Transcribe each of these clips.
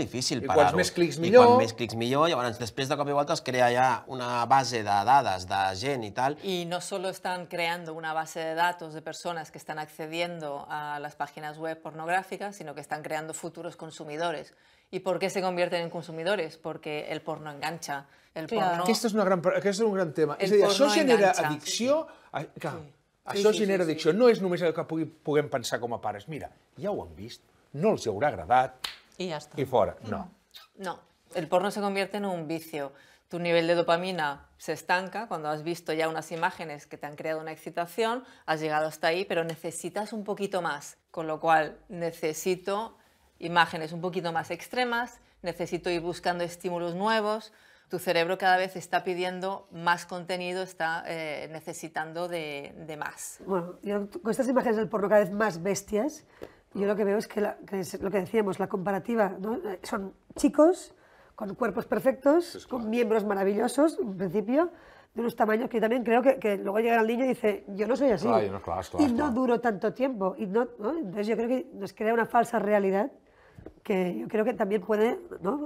difícil para parar-ho. I quants clics millor. I quan més clics millor. Llavors, després de cop i volta crea ya una base de dades de gent i tal. Y no solo están creando una base de datos de personas que están accediendo a las páginas web pornográficas, sino que están creando futuros consumidores. ¿Y por qué se convierten en consumidores? Porque el porno engancha. El claro. porno... esto es una gran, esto es un gran tema. El a genera adicción. genera adicción. No es només el que pueden pensar como pares. Mira, ya lo han visto. no les va a agradar y ya Y fuera. Mm. No. No. El porno se convierte en un vicio. Tu nivel de dopamina se estanca cuando has visto ya unas imágenes que te han creado una excitación, has llegado hasta ahí, pero necesitas un poquito más. Con lo cual, necesito imágenes un poquito más extremas, necesito ir buscando estímulos nuevos. Tu cerebro cada vez está pidiendo más contenido, está eh, necesitando de, más. Bueno, con estas imágenes del porno cada vez más bestias, yo lo que veo es que, lo que decíamos, la comparativa, eh, son chicos con cuerpos perfectos, con miembros maravillosos, en principio, de unos tamaños que también creo que, luego llega el niño y dice, yo no soy así. y no duro tanto tiempo. Y no, Entonces yo creo que nos crea una falsa realidad que yo creo que también puede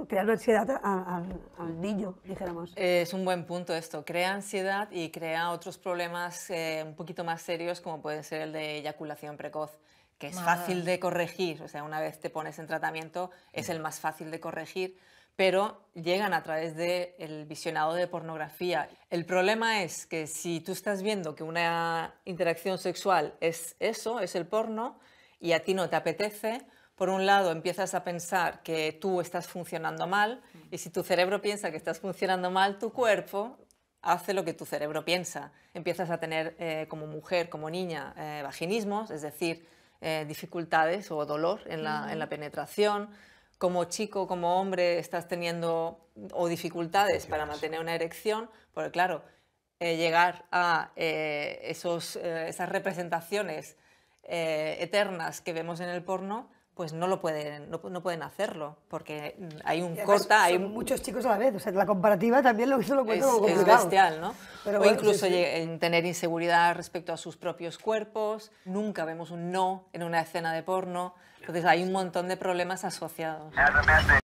crear una ansiedad al niño, dijéramos. Eh, es un buen punto esto, crea ansiedad y crea otros problemas eh, un poquito más serios como puede ser el de eyaculación precoz, que es fácil de corregir, o sea, una vez te pones en tratamiento es el mm. más fácil de corregir, pero llegan a través del el visionado de pornografía. El problema es que si tú estás viendo que una interacción sexual es eso, es el porno, y a ti no te apetece, por un lado empiezas a pensar que tú estás funcionando mal, mm. y si tu cerebro piensa que estás funcionando mal, tu cuerpo hace lo que tu cerebro piensa. Empiezas a tener eh, como mujer, como niña, eh, vaginismos, es decir, eh, dificultades o dolor en la, penetración, como chico, como hombre, estás teniendo o dificultades para mantener una erección, porque claro, eh, llegar a eh, esas representaciones eternas que vemos en el porno, pues no lo pueden, no, pueden hacerlo, porque hay un corta, hay muchos chicos a la vez, o sea, la comparativa también lo, lo cuento es, Es bestial, ¿no? o incluso En tener inseguridad respecto a sus propios cuerpos, nunca vemos un no en una escena de porno, entonces hay un montón de problemas asociados.